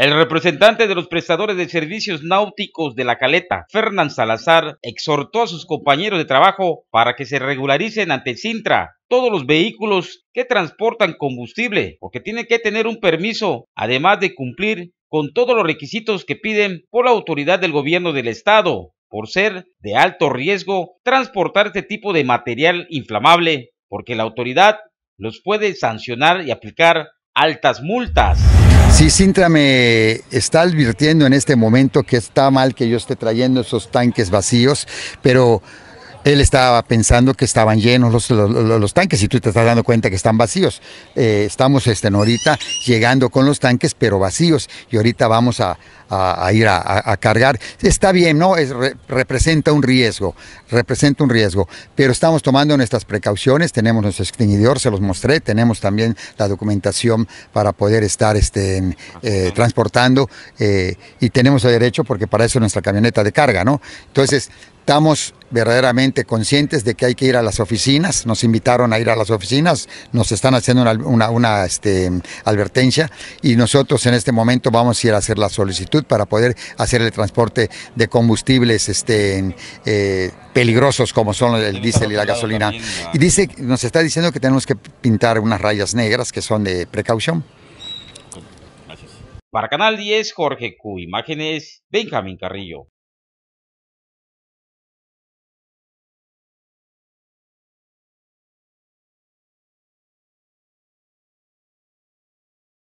El representante de los prestadores de servicios náuticos de la Caleta, Fernán Salazar, exhortó a sus compañeros de trabajo para que se regularicen ante Sintra todos los vehículos que transportan combustible, porque tienen que tener un permiso, además de cumplir con todos los requisitos que piden por la autoridad del gobierno del estado, por ser de alto riesgo transportar este tipo de material inflamable, porque la autoridad los puede sancionar y aplicar altas multas. Sí, Sintra me está advirtiendo en este momento que está mal que yo esté trayendo esos tanques vacíos, pero él estaba pensando que estaban llenos los, tanques y tú te estás dando cuenta que están vacíos. Eh, estamos este, ahorita llegando con los tanques, pero vacíos. Y ahorita vamos a, ir a, cargar. Está bien, ¿no? Es, representa un riesgo, representa un riesgo. Pero estamos tomando nuestras precauciones. Tenemos nuestro extinguidor, se los mostré. Tenemos también la documentación para poder estar este, eh, transportando. Eh, y tenemos el derecho porque para eso nuestra camioneta de carga, ¿no? Entonces, estamos verdaderamente conscientes de que hay que ir a las oficinas, nos invitaron a ir a las oficinas, nos están haciendo una, este, advertencia y nosotros en este momento vamos a ir a hacer la solicitud para poder hacer el transporte de combustibles este, eh, peligrosos como son el diésel y la gasolina. Y dice, nos está diciendo que tenemos que pintar unas rayas negras que son de precaución. Para Canal 10, Jorge Q, Imágenes, Benjamín Carrillo.